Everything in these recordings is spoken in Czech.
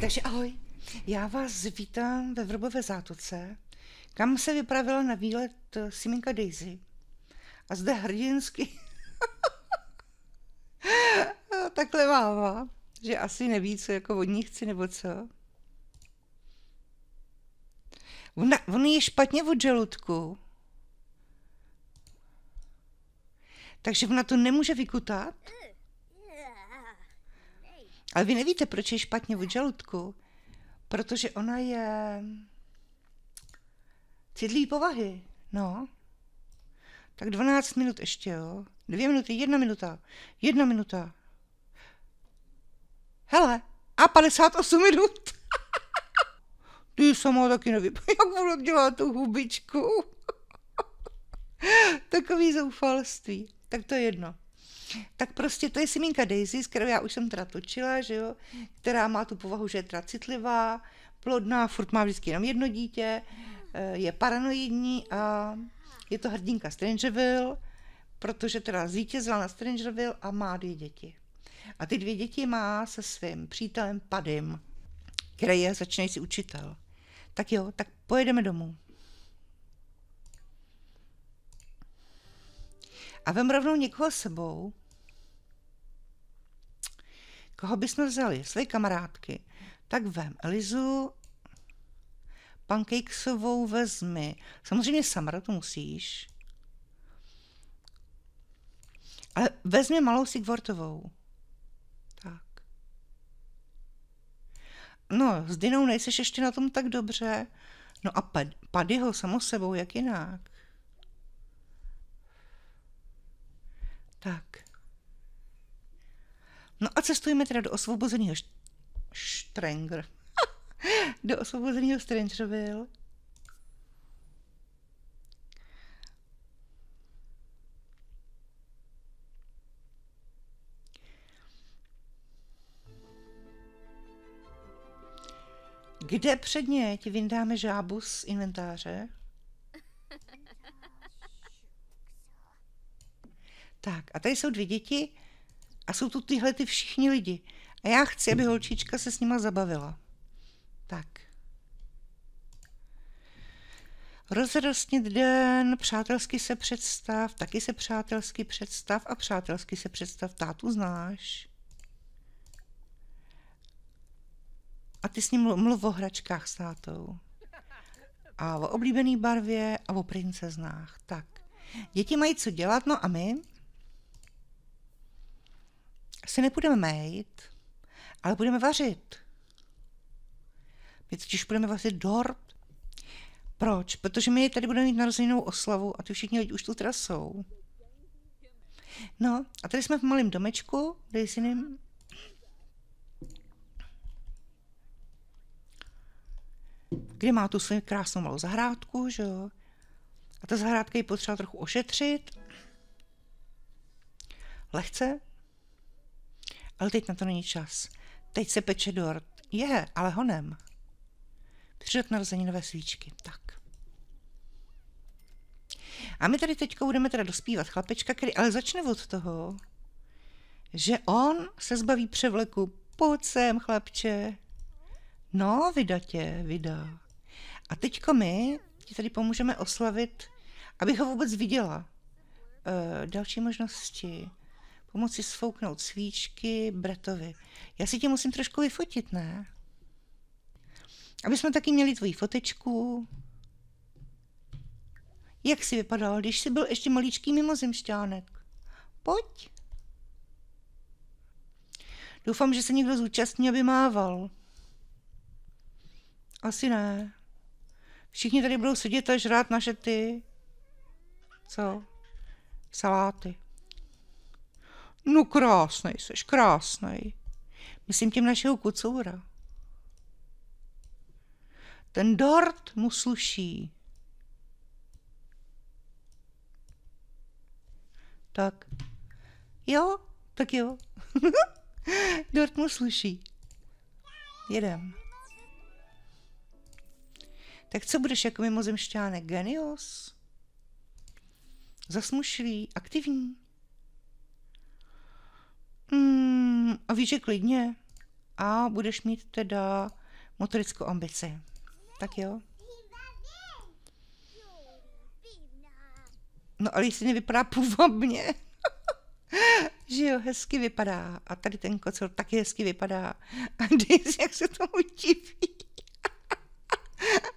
Takže ahoj. Já vás vítám ve Vrbové zátoce, kam se vypravila na výlet eh, Siminka Daisy. A zde hrdinsky takhle máva, že asi neví, co jako od ní chci, nebo co. Ona, on je špatně od žaludku. Takže ona to nemůže vykutat. Ale vy nevíte, proč je špatně v žaludku? Protože ona je citlivý povahy, no. Tak 12 minut ještě, jo. Dvě minuty, jedna minuta, jedna minuta. Hele, a 58 minut. Ty sama taky nevím, jak budu dělat tu hubičku. Takový zoufalství. Tak to je jedno tak prostě to je Siminka Daisy, s kterou já už jsem teda točila, že jo, která má tu povahu, že je teda citlivá, plodná, furt má vždycky jenom jedno dítě, eh, je paranoidní a je to hrdinka Strangerville, protože teda zvítězila na Strangerville a má dvě děti. A ty dvě děti má se svým přítelem Padym, který je začínající učitel. Tak jo, tak pojedeme domů. A vem rovnou někoho sebou. Koho bychom vzali? Své kamarádky. Tak vem Elizu, pancakesovou vezmi. Samozřejmě Samara to musíš. Ale vezmi malou Sigvortovou. Tak. No, s Dinou nejseš ještě na tom tak dobře. No a Padyho samo sebou, jak jinak. Tak. No a cestujeme teda do osvobozeného Strenger. do osvobozeného Strangerville. Kde předně ti vyndáme žábu z inventáře? Tak a tady jsou dvě děti a jsou tu tyhle ty všichni lidi. A já chci, aby holčička se s nima zabavila. Tak. Rozrostně den, přátelsky se představ, taky se přátelsky představ a přátelsky se představ, tátu znáš. A ty s ním mluv o hračkách s tátou. A o oblíbené barvě a o princeznách. Tak. Děti mají co dělat, no a my? se nebudeme mejt, ale budeme vařit. My totiž budeme vařit dort. Proč? Protože my tady budeme mít narozeninou oslavu a ty všichni lidi už tu teda jsou. No a tady jsme v malém domečku, kde je jiným kde má tu svou krásnou malou zahrádku, že jo. A ta zahrádka je potřeba trochu ošetřit. Lehce ale teď na to není čas. Teď se peče dort. Je, ale honem. Přirod nové svíčky. Tak. A my tady teďka budeme teda dospívat chlapečka, který ale začne od toho, že on se zbaví převleku. Pojď sem, chlapče. No, vyda tě, vydá. A teďko my ti tady pomůžeme oslavit, abych ho vůbec viděla. E, další možnosti pomoci jako sfouknout svíčky bratovi. Já si tě musím trošku vyfotit, ne? Aby jsme taky měli tvoji fotečku. Jak jsi vypadal, když jsi byl ještě maličký mimozemšťánek? Pojď. Doufám, že se někdo zúčastní, aby mával. Asi ne. Všichni tady budou sedět a žrát naše ty. Co? Saláty. No krásný, jsi krásný. Myslím tím našeho kucoura. Ten dort mu sluší. Tak. Jo, tak jo. dort mu sluší. Jedem. Tak co budeš jako mimozemšťánek? Genius? Zasmušlý? Aktivní? Mm, a víš, že klidně. A budeš mít teda motorickou ambici. Tak jo. No ale jestli nevypadá půvabně. že jo, hezky vypadá. A tady ten kocel taky hezky vypadá. A Daisy, jak se tomu diví.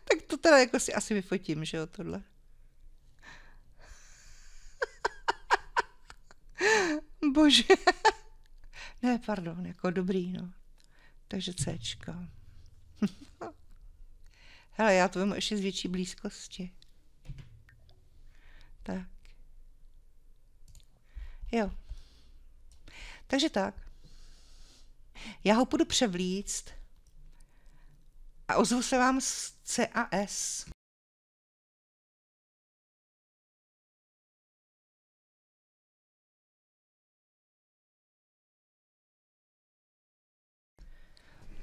tak to teda jako si asi vyfotím, že jo, tohle. Bože. Ne, pardon, jako dobrý, no. Takže Cčko. Hele, já to vím ještě z větší blízkosti. Tak. Jo. Takže tak. Já ho půjdu převlíct a ozvu se vám z C a S.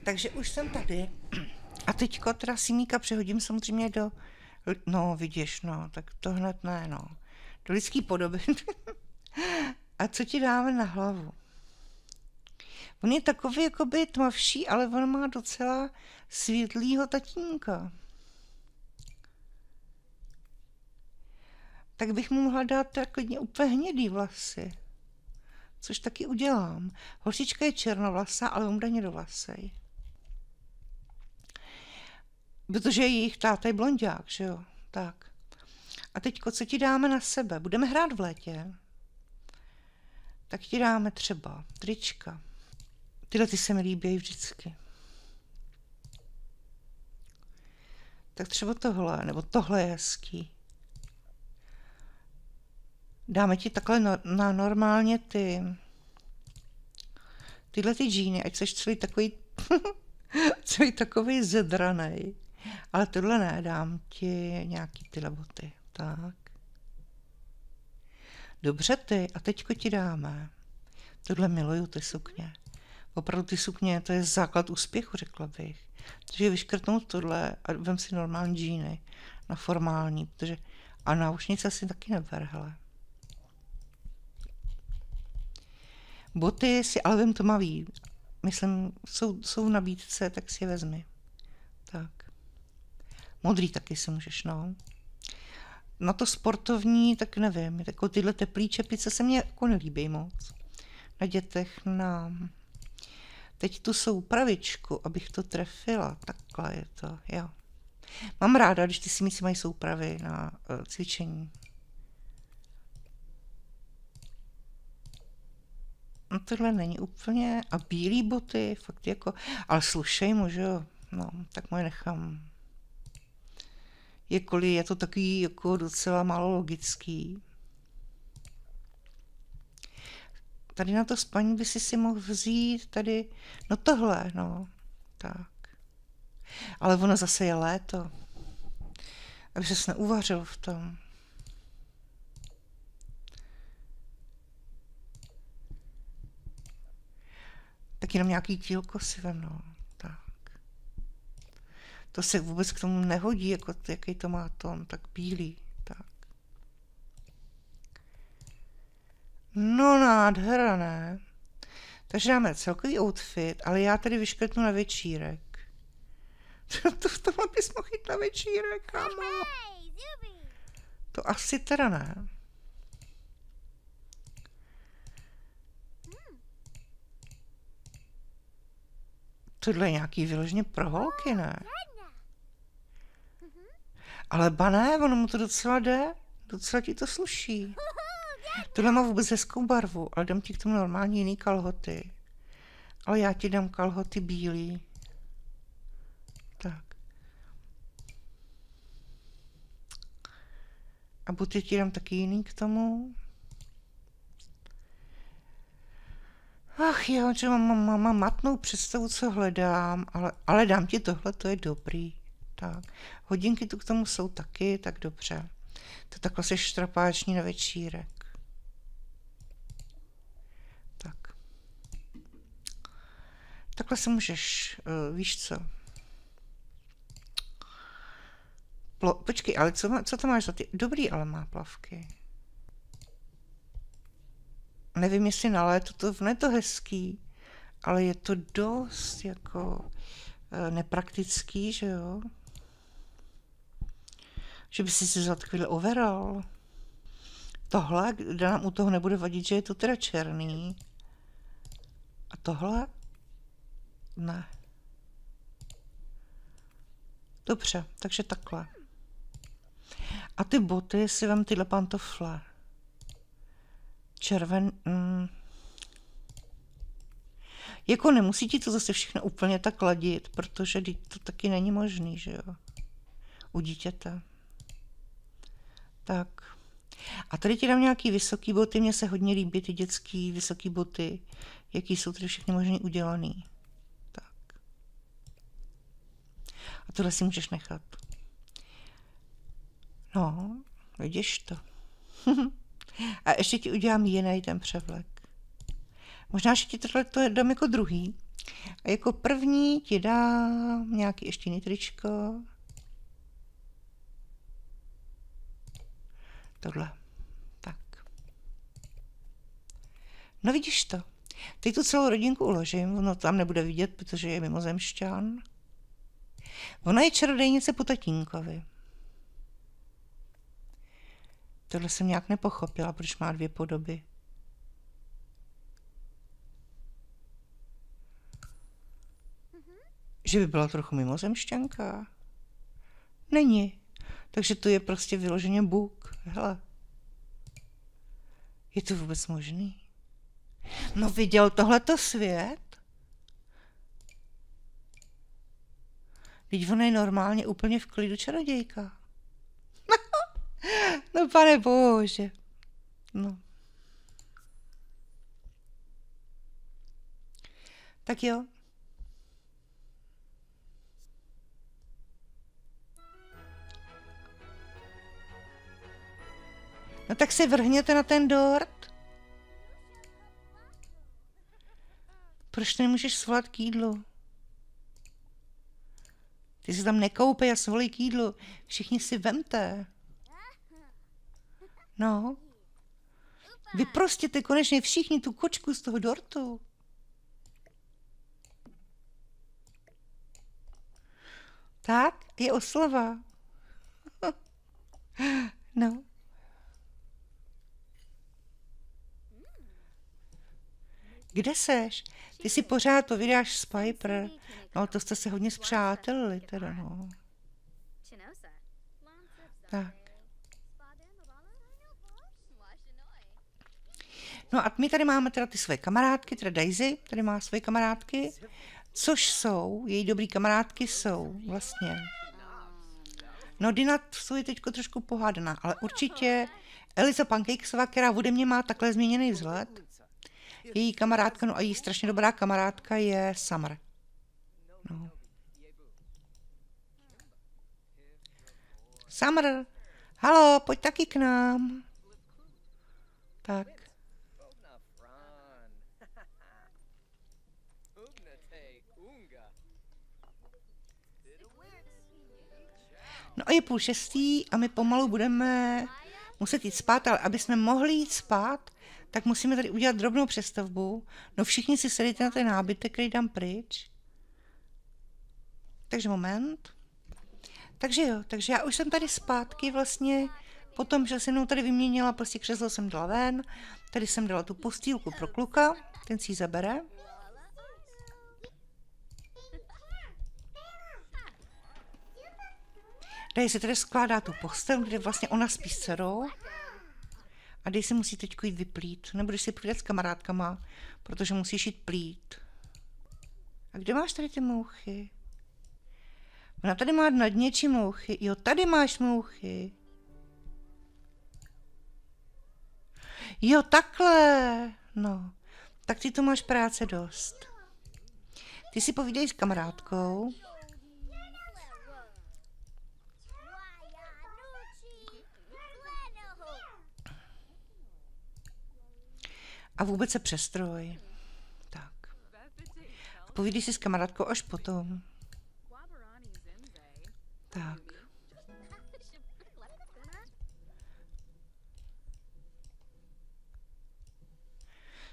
Takže už jsem tady. A teďko teda simíka přehodím samozřejmě do... No, vidíš, no, tak to hned ne, no. Do lidský podoby. a co ti dáme na hlavu? On je takový jakoby tmavší, ale on má docela světlýho tatínka. Tak bych mu mohla dát klidně úplně hnědý vlasy. Což taky udělám. Holčička je černovlasa, ale umdaně do vlasy protože jejich táta je blondiák, že jo, tak. A teď, co ti dáme na sebe? Budeme hrát v létě, tak ti dáme třeba trička. Tyhle ty se mi líbí vždycky. Tak třeba tohle, nebo tohle je hezký. Dáme ti takhle no, na normálně ty tyhle ty džíny, ať seš celý takový celý takový zedranej. Ale tohle ne, dám ti nějaký ty boty. Tak. Dobře ty, a teďko ti dáme. Tohle miluju, ty sukně. Opravdu ty sukně, to je základ úspěchu, řekla bych. Takže vyškrtnout tohle a vem si normální džíny na formální, protože a náušnice si taky neber, hele. Boty si ale to tmavý. Myslím, jsou, jsou v nabídce, tak si je vezmi. Tak. Modrý taky si můžeš, no. Na to sportovní, tak nevím, jako tyhle teplý čepice se mně jako nelíbí moc. Na dětech, na... Teď tu jsou pravičku, abych to trefila. Takhle je to, jo. Mám ráda, když ty símici mají soupravy na uh, cvičení. No tohle není úplně. A bílé boty, fakt jako, ale slušej mu, že jo. No, tak moje nechám jakkoliv je to takový jako docela málo logický. Tady na to spaní by si si mohl vzít tady, no tohle, no, tak. Ale ono zase je léto, aby se neuvařil v tom. Tak jenom nějaký tílko si vem, no to se vůbec k tomu nehodí, jako jaký to má tón, tak bílý. Tak. No nádhera, ne? Takže dáme celkový outfit, ale já tady vyškrtnu na večírek. to v tomhle bys mohl jít na večírek, kámo. To asi teda ne. Tohle je nějaký vyloženě pro holky, ne? Ale ba ne, ono mu to docela jde, docela ti to sluší. Tohle má vůbec hezkou barvu, ale dám ti k tomu normální jiný kalhoty. Ale já ti dám kalhoty bílý. Tak. A buty ti dám taky jiný k tomu. Ach jo, že mám, mám, mám matnou představu, co hledám, ale, ale dám ti tohle, to je dobrý. Tak. Hodinky tu k tomu jsou taky, tak dobře. To takhle se štrapáční na večírek. Tak. Takhle se můžeš, eh, víš co, Plo, počkej, ale co, co to máš za ty? Dobrý, ale má plavky. Nevím, jestli na léto to ne to hezký, ale je to dost jako eh, nepraktický, že jo? že by si si vzal takovýhle overall. Tohle, kde nám u toho nebude vadit, že je to teda černý. A tohle? Ne. Dobře, takže takhle. A ty boty si vem tyhle pantofle. Červen... Mm. Jako nemusí ti to zase všechno úplně tak ladit, protože to taky není možný, že jo? U dítěte. Tak. A tady ti dám nějaký vysoký boty, mně se hodně líbí ty dětský vysoký boty, jaký jsou tady všechny možný udělaný. Tak. A tohle si můžeš nechat. No, vidíš to. A ještě ti udělám jiný ten převlek. Možná, že ti tohle to dám jako druhý. A jako první ti dám nějaký ještě jiný tričko. tohle. Tak. No vidíš to. Teď tu celou rodinku uložím, ono tam nebude vidět, protože je mimozemšťan. Ona je čarodejnice po tatínkovi. Tohle jsem nějak nepochopila, proč má dvě podoby. Že by byla trochu mimozemšťanka? Není. Takže tu je prostě vyloženě Bůh. Hele, je to vůbec možný? No viděl tohleto svět? Vidí on je normálně úplně v klidu čarodějka. no pane bože. No. Tak jo, No tak se vrhněte na ten dort. Proč nemůžeš svolat k jídlu? Ty se tam nekoupej a svolí k jídlu. Všichni si vemte. No. Vyprostěte konečně všichni tu kočku z toho dortu. Tak, je oslava. no. kde seš? Ty si pořád povídáš s Piper. No, to jste se hodně zpřátelili teda, no. Tak. No a my tady máme teda ty své kamarádky, teda Daisy, tady má své kamarádky, což jsou, její dobrý kamarádky jsou vlastně. No Dina je teď trošku pohádaná, ale určitě Eliza Pancakesová, která ode mě má takhle změněný vzhled, její kamarádka, no a její strašně dobrá kamarádka je Summer. No. Summer, halo, pojď taky k nám. Tak. No a je půl šestý a my pomalu budeme muset jít spát, ale aby jsme mohli jít spát, tak musíme tady udělat drobnou přestavbu. No všichni si sedíte na ten nábytek, který dám pryč. Takže moment. Takže jo, takže já už jsem tady zpátky vlastně potom, že jsem tady vyměnila, prostě křeslo jsem dala ven, tady jsem dala tu postýlku pro kluka, ten si ji zabere. Tady se tedy skládá tu postel, kde vlastně ona spí s dcerou a dej si musí teď jít vyplít. Nebudeš si plídat s kamarádkama, protože musíš jít plít. A kde máš tady ty mouchy? Ona tady má nad něčím mouchy. Jo, tady máš mouchy. Jo, takhle. No, tak ty tu máš práce dost. Ty si povídej s kamarádkou. A vůbec se přestroj. Tak. povídej si s kamarádkou až potom. Tak.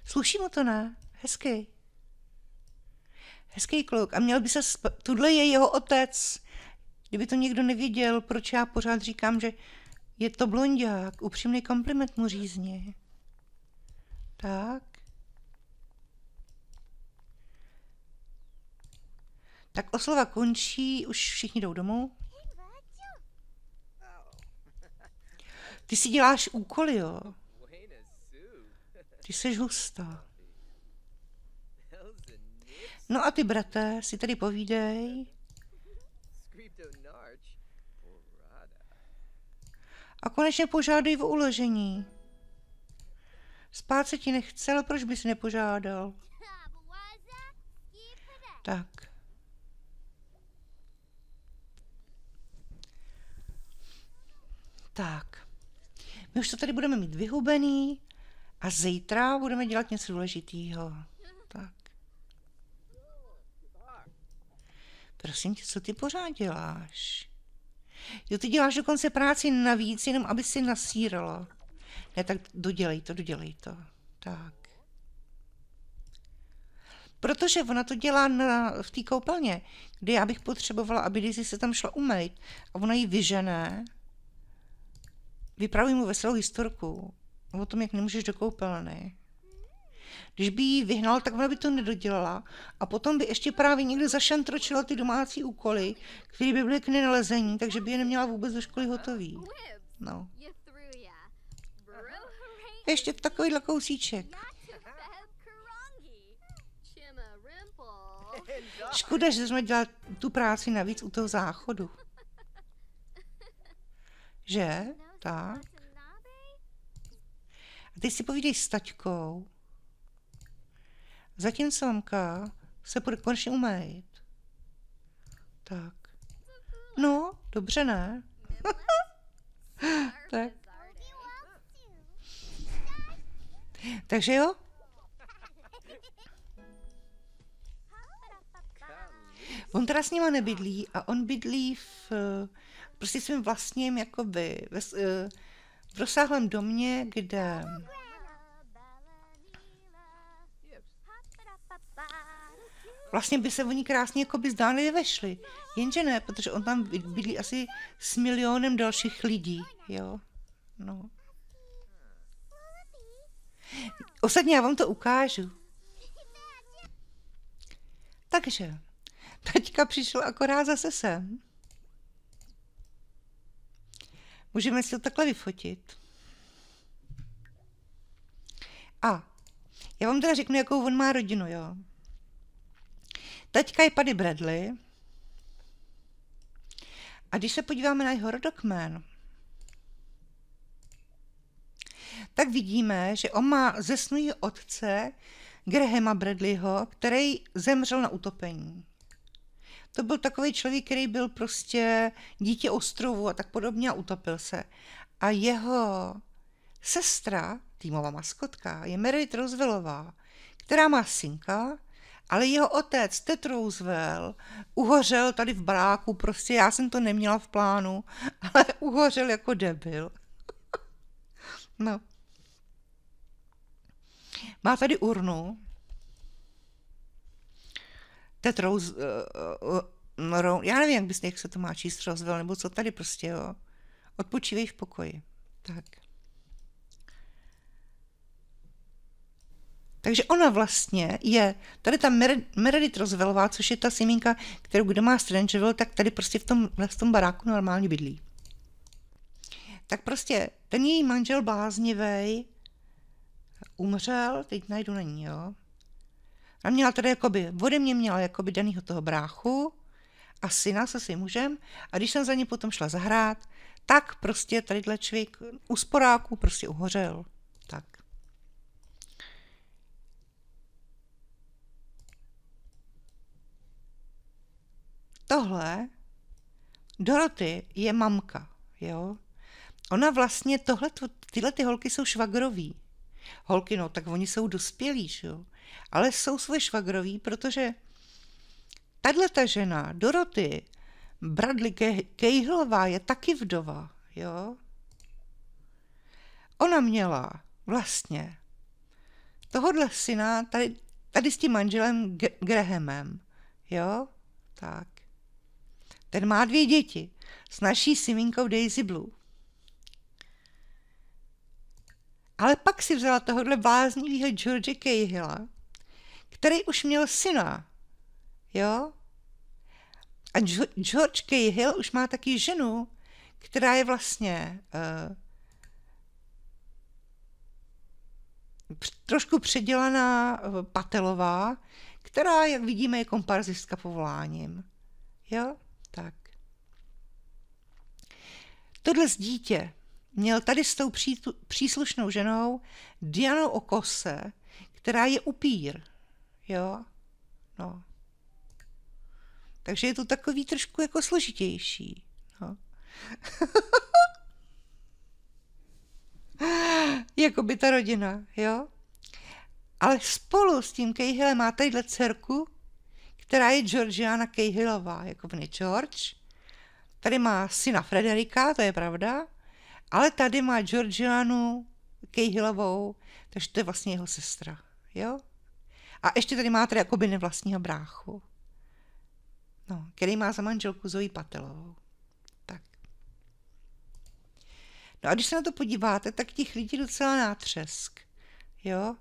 Sluší mu to, ne? Hezký. Hezký kluk. A měl by se... Sp... Tudle je jeho otec. Kdyby to někdo neviděl. proč já pořád říkám, že je to blondiák. Upřímný kompliment mu řízně. Tak. Tak oslava končí, už všichni jdou domů. Ty si děláš úkoly, jo? Ty jsi hustá. No a ty, braté, si tady povídej. A konečně požádej v uložení. Spát se ti nechcel, proč bys nepožádal? Tak. Tak. My už to tady budeme mít vyhubený a zítra budeme dělat něco důležitého. Tak. Prosím tě, co ty pořád děláš? Jo, ty děláš dokonce práci navíc, jenom aby si nasírala. Ne, tak dodělej to, dodělej to. Tak. Protože ona to dělá na, v té koupelně, kde já bych potřebovala, aby Daisy se tam šla umýt. A ona ji vyžené, vypraví mu veselou historku o tom, jak nemůžeš do koupelny. Když by ji vyhnal, tak ona by to nedodělala a potom by ještě právě někde zašantročila ty domácí úkoly, které by byly k nenalezení, takže by je neměla vůbec do školy hotový. No. Ještě takovýhle kousíček. Škoda, že jsme dělali tu práci navíc u toho záchodu. Že? Tak. A teď si povídej s taťkou. Zatím samka se bude konečně umejit. Tak. No, dobře ne? tak. Takže jo. On teda s nima nebydlí a on bydlí v prostě svým vlastním jakoby v, eh, v rozsáhlém domě, kde vlastně by se oni krásně jako by zdánlivě vešli. Jenže ne, protože on tam bydlí asi s milionem dalších lidí, jo. No. Ostatně já vám to ukážu. Takže, teďka přišel akorát zase sem. Můžeme si to takhle vyfotit. A já vám teda řeknu, jakou on má rodinu, jo. Teďka je Paddy Bradley. A když se podíváme na jeho rodokmen, tak vidíme, že on má zesnulý otce Grahama Bradleyho, který zemřel na utopení. To byl takový člověk, který byl prostě dítě ostrovu a tak podobně a utopil se. A jeho sestra, týmová maskotka, je Meredith Roosevelová, která má synka, ale jeho otec, Ted Roosevelt, uhořel tady v baráku, prostě já jsem to neměla v plánu, ale uhořel jako debil. no. Má tady urnu. Ted Rose, uh, uh, eh, eh, Ron, já nevím, jak, bys, jak se to má číst Roswell, nebo co tady prostě, jo. Odpočívej v pokoji. Tak. Takže ona vlastně je, tady ta Meredith Rozvelová, což je ta simínka, kterou kdo má Strangeville, tak tady prostě v tom, v tom baráku normálně bydlí. Tak prostě ten její manžel bláznivý umřel, teď najdu ní, jo. A měla tady jakoby, ode mě měla jakoby danýho toho bráchu a syna se svým mužem a když jsem za ní potom šla zahrát, tak prostě tadyhle člověk u sporáků prostě uhořel. Tak. Tohle Doroty je mamka, jo. Ona vlastně, tohle, tyhle ty holky jsou švagrový holky, no tak oni jsou dospělí, že jo. Ale jsou své švagroví, protože tahle ta žena, Doroty, Bradley Kejhlová je taky vdova, jo. Ona měla vlastně tohodle syna tady, tady s tím manželem G- Grahamem, jo, tak. Ten má dvě děti s naší siminkou Daisy Blue. Ale pak si vzala tohohle bláznivého George Cahilla, který už měl syna, jo? A George Cahill už má taky ženu, která je vlastně uh, trošku předělaná eh, patelová, která, jak vidíme, je komparzistka povoláním. Jo? Tak. Tohle z dítě měl tady s tou příslušnou ženou Dianou Okose, která je upír. Jo? No. Takže je to takový trošku jako složitější. No. jako by ta rodina, jo? Ale spolu s tím Cahillem má tadyhle dcerku, která je Georgiana Cahillová, jako George. Tady má syna Frederika, to je pravda. Ale tady má Georgianu Kejhilovou, takže to je vlastně jeho sestra. Jo? A ještě tady má tady jakoby nevlastního bráchu, no, který má za manželku Zoji Patelovou. Tak. No a když se na to podíváte, tak těch lidí docela nátřesk. Jo?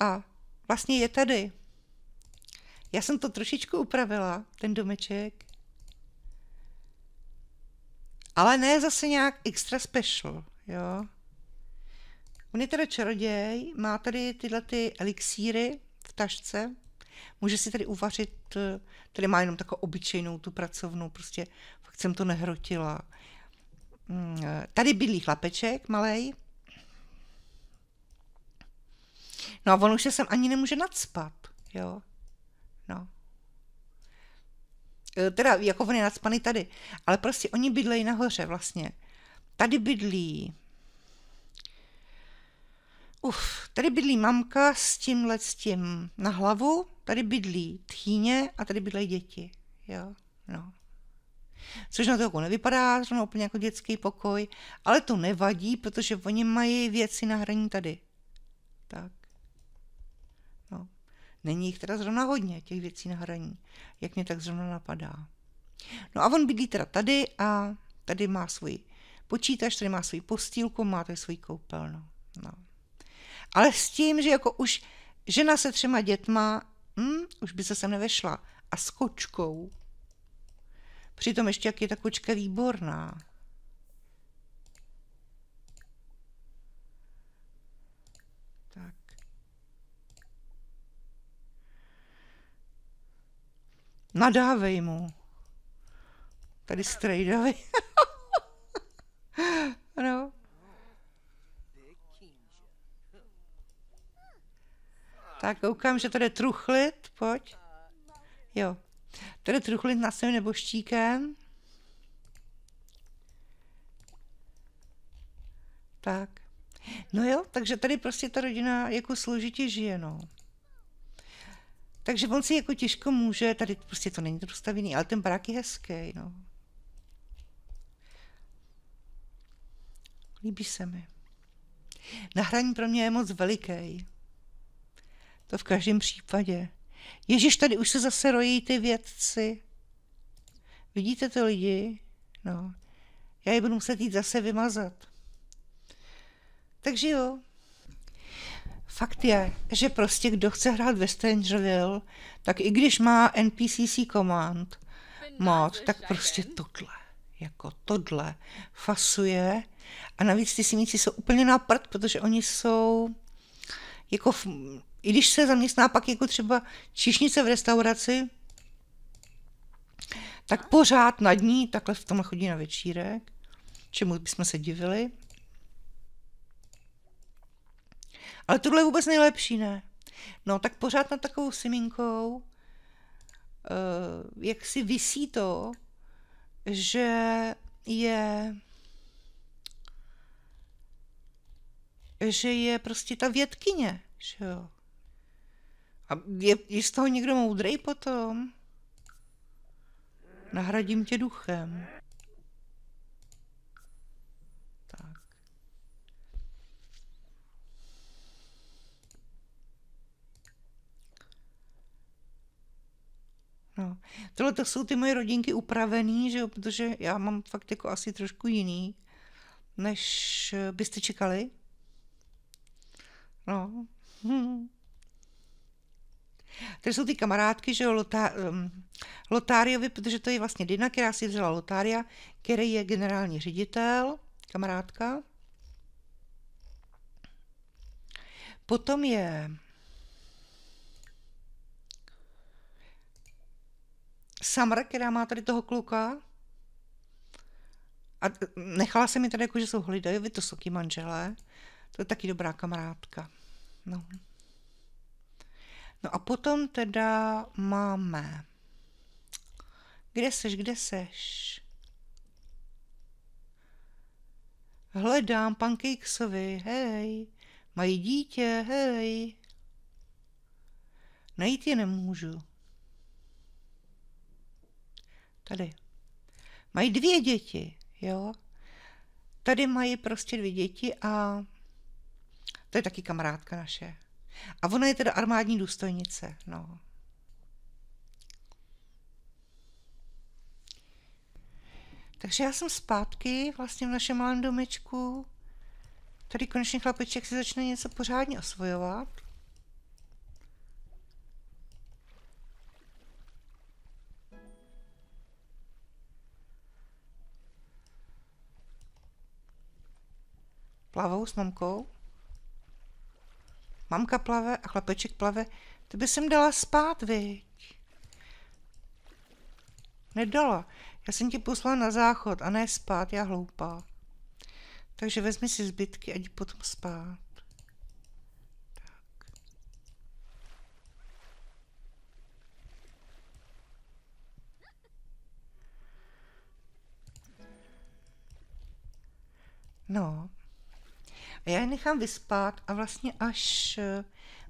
A vlastně je tady. Já jsem to trošičku upravila, ten domeček, ale ne zase nějak extra special, jo. On je teda čaroděj, má tady tyhle ty elixíry v tašce, může si tady uvařit, tady má jenom takovou obyčejnou tu pracovnou, prostě fakt jsem to nehrotila. Mm, tady bydlí chlapeček malej. No a on už se sem ani nemůže nadspat, jo. Eh, teda jako on je nadspaný tady, ale prostě oni bydlejí nahoře vlastně. Tady bydlí Uf, tady bydlí mamka s tímhle s tím na hlavu, tady bydlí tchýně a tady bydlejí děti. Jo, no. Což na to jako nevypadá, zrovna úplně jako dětský pokoj, ale to nevadí, protože oni mají věci na hraní tady. Tak. Není jich teda zrovna hodně, těch věcí na hraní, jak mě tak zrovna napadá. No a on bydlí teda tady a tady má svůj počítač, tady má svůj postýlku, má tady svůj koupelnu. No. no. Ale s tím, že jako už žena se třema dětma, hm, už by se sem nevešla, a s kočkou. Přitom ještě jak je ta kočka výborná. Nadávej mu. Tady strejdovi. no. Tak koukám, že tady je truchlit, pojď. Jo. Tady je truchlit na svým neboštíkem. Tak. No jo, takže tady prostě ta rodina jako složitě žije, no. Takže on si jako těžko může, tady prostě to není dostavený, ale ten barák je hezký, no. Líbí se mi. Nahraní pro mě je moc veliký. To v každém případě. Ježíš, tady už se zase rojí ty vědci. Vidíte to lidi? No. Já je budu muset jít zase vymazat. Takže jo, Fakt je, že prostě kdo chce hrát ve Strangerville, tak i když má NPCC command mod, tak prostě tohle, jako tohle fasuje. A navíc ty simíci jsou úplně na prd, protože oni jsou jako, v, i když se zaměstná pak jako třeba čišnice v restauraci, tak pořád nad ní takhle v tomhle chodí na večírek, čemu bychom se divili. Ale tohle je vůbec nejlepší, ne? No tak pořád na takovou siminkou, eh, jak si vysí to, že je že je prostě ta vědkyně, že jo. A je, je z toho někdo moudrý potom? Nahradím tě duchem. No. Tohle to jsou ty moje rodinky upravený, že jo, protože já mám fakt jako asi trošku jiný, než eh, byste čekali. No. Hm. Tady jsou ty kamarádky, že jo, Lota, um, ehm, Lotáriovi, protože to je vlastně Dina, která si vzala Lotária, který je generální ředitel, kamarádka. Potom je Samra, která má tady toho kluka, a nechala se mi tady jako, že jsou Holidajovi, to jsou manželé, to je taky dobrá kamarádka. No. no a potom teda máme kde seš, kde seš? Hledám Pancakesovi, hej. Mají dítě, hej. Najít je nemůžu. Tady. Mají dvě děti, jo. Tady mají prostě dvě děti a to je taky kamarádka naše. A ona je teda armádní důstojnice, no. Takže já jsem zpátky vlastně v našem malém domečku. Tady konečně chlapeček si začne něco pořádně osvojovat. Plavou s mamkou? Mamka plave a chlapeček plave. Ty by jsem dala spát, viď? Nedala. Já jsem ti poslala na záchod a ne spát, já hloupá. Takže vezmi si zbytky a jdi potom spát. No, a já je nechám vyspat a vlastně až eh,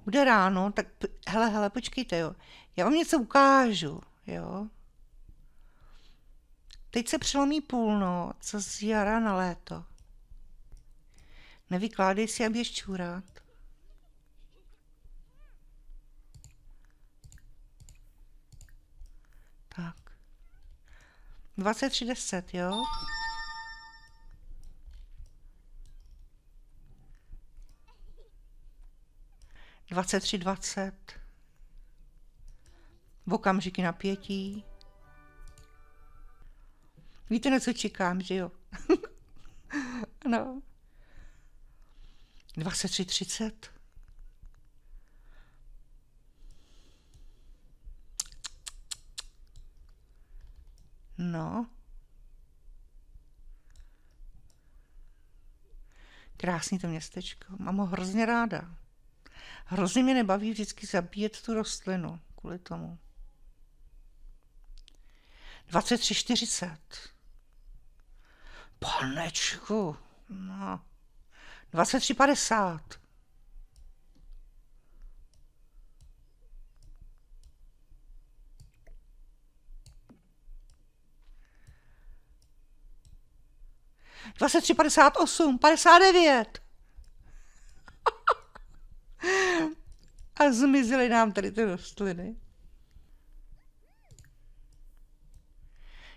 bude ráno, tak hele, hele, počkejte, jo. Já vám něco ukážu, jo. Teď se přelomí půlnoc z jara na léto. Nevykládej si a běž čůrat. Tak. 23.10, jo? 23.20 v okamžiky napětí. Víte, na co čekám, že jo? no. 23.30 No. Krásný to městečko. Mám ho hrozně ráda. Hrozně mě nebaví vždycky zabíjet tu rostlinu kvůli tomu. 23,40. Panečku, no. 23,50. Dvacet tři, padesát osm, padesát devět. a zmizely nám tady ty rostliny.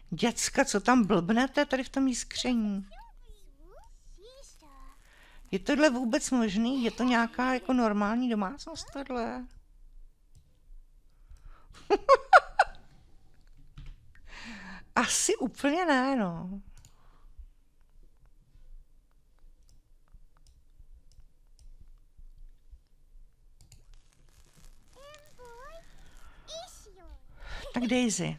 Děcka, co tam blbnete tady v tom jiskření? Je tohle vůbec možný? Je to nějaká jako normální domácnost tohle? Asi úplně ne, no. Tak Daisy.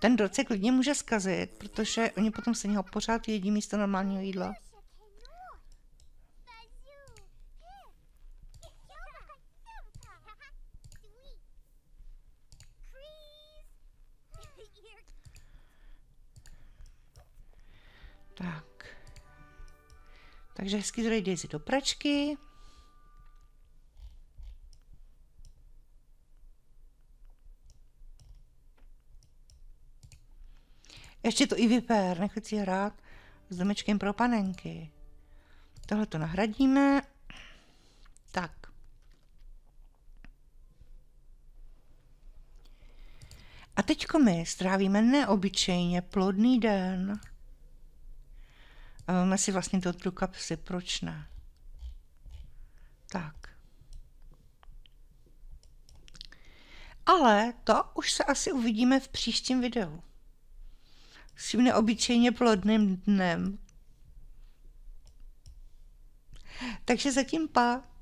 Ten dort se klidně může zkazit, protože oni potom se něho pořád jedí místo normálního jídla. Takže hezky zdroj Daisy do pračky. Ještě to i vyper, nechci hrát s domečkem pro panenky. Tohle to nahradíme. Tak. A teďko my strávíme neobyčejně plodný den. A máme si vlastně do tu kapsy, proč ne? Tak. Ale to už se asi uvidíme v příštím videu. S tím neobyčejně plodným dnem. Takže zatím pak.